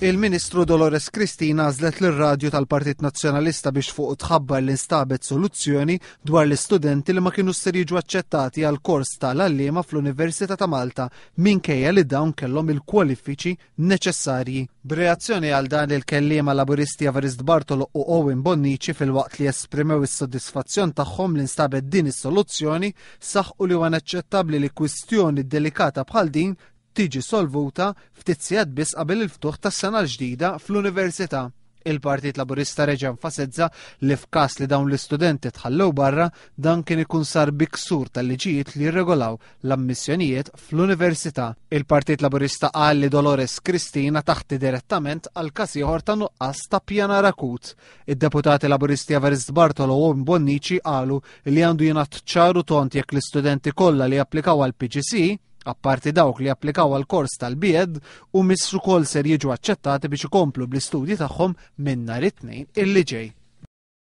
Il-Ministru Dolores Kristina nażlet l-radju tal-Partit Nazzjonalista biex fuq tħabbar l-instabet soluzzjoni dwar l-istudenti li ma kienu s jiġu aċċettati għal kors tal-allima fl-Università ta' Malta minkejja li dawn kellhom il-kwalifiċi neċessarji. B'reazzjoni għal dan il-kellima laburisti Avarist Bartolo u Owen Bonnici fil-waqt li esprimew is-sodisfazzjon tagħhom li instabet din is-soluzzjoni saħqu li huwa naċċettabbli li kwistjoni delikata bħal din tiġi solvuta ftit sigħat biss qabel il-ftuħ tas-sena l-ġdida fl-Università. Il-Partit Laburista reġa nfasizza li f'każ li dawn l-istudenti tħallew barra dan kien ikun sar biksur tal-liġijiet li jirregolaw l-ammissjonijiet fl-Università. Il-Partit Laburista qal li Dolores Kristina taħti direttament għal każ ieħor ta' nuqqas ta' pjana rakut. Id-deputati Laburisti Averist Bartolo u Bonnici qalu li għandu jingħat ċaru tont jekk l-istudenti kollha li applikaw għal PGC apparti dawk li applikaw għal kors tal-bied u missru kol ser jiġu aċċettati biex ikomplu bl-istudji tagħhom minn nhar it-tnejn illi ġej.